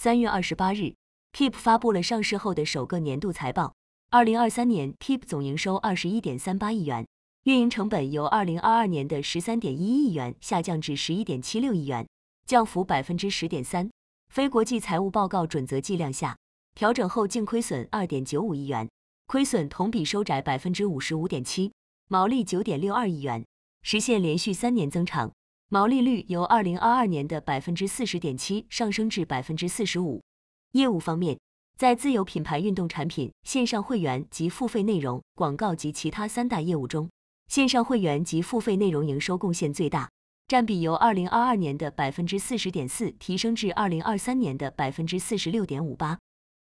三月二十八日，Keep 发布了上市后的首个年度财报。二零二三年，Keep 总营收二十一点三八亿元，运营成本由二零二二年的十三点一亿元下降至十一点七六亿元，降幅百分之十点三。非国际财务报告准则计量下，调整后净亏损二点九五亿元，亏损同比收窄百分之五十五点七，毛利九点六二亿元，实现连续三年增长。毛利率由二零二二年的百分之四十点七上升至百分之四十五。业务方面，在自有品牌运动产品、线上会员及付费内容、广告及其他三大业务中，线上会员及付费内容营收贡献最大，占比由二零二二年的百分之四十点四提升至二零二三年的百分之四十六点五八。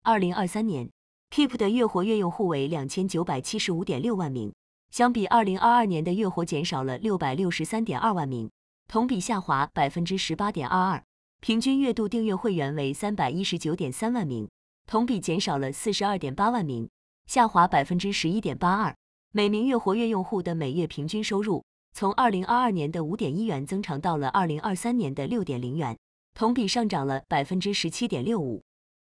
二零二三年，Keep 的月活跃用户为两千九百七十五点六万名，相比二零二二年的月活减少了六百六十三点二万名。同比下滑百分之十八点二二，平均月度订阅会员为三百一十九点三万名，同比减少了四十二点八万名，下滑百分之十一点八二。每名月活跃用户的每月平均收入从二零二二年的五点一元增长到了二零二三年的六点零元，同比上涨了百分之十七点六五。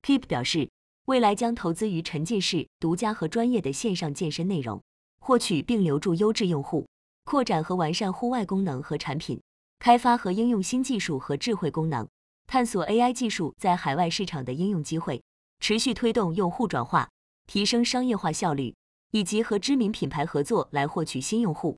Keep 表示，未来将投资于沉浸式、独家和专业的线上健身内容，获取并留住优质用户，扩展和完善户外功能和产品。开发和应用新技术和智慧功能，探索 AI 技术在海外市场的应用机会，持续推动用户转化，提升商业化效率，以及和知名品牌合作来获取新用户。